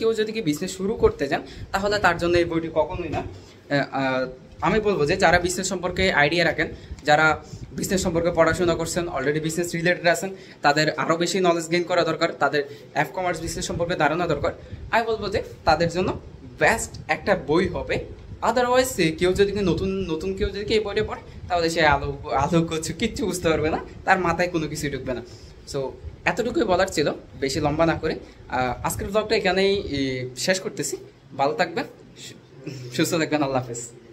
কেউ যদি কি বিজনেস শুরু করতে চান তাহলে তার জন্য এই বইটি কখনোই না আমি বলবো যে যারা বিজনেস সম্পর্কে আইডিয়া রাখেন যারা বিজনেস সম্পর্কে পড়াশোনা করছেন অলরেডি বিজনেস রিলেটেড আছেন তাদের আরও বেশি নলেজ গেইন করা দরকার তাদের অ্যাপ কমার্স বিজনেস সম্পর্কে ধারণা দরকার আমি বলবো যে তাদের জন্য বেস্ট একটা বই হবে আদারওয়াইজ কেউ যদি নতুন নতুন কেউ যদি এই বইটা পড়ে তাহলে সে আলো আলো করছে কিচ্ছু বুঝতে পারবে না তার মাথায় কোনো কিছুই ঢুকবে না সো এতটুকুই বলার ছিল বেশি লম্বা না করে আজকের ব্লগটা এখানেই শেষ করতেছি ভালো থাকবেন সুস্থ থাকবেন আল্লাহ হাফেজ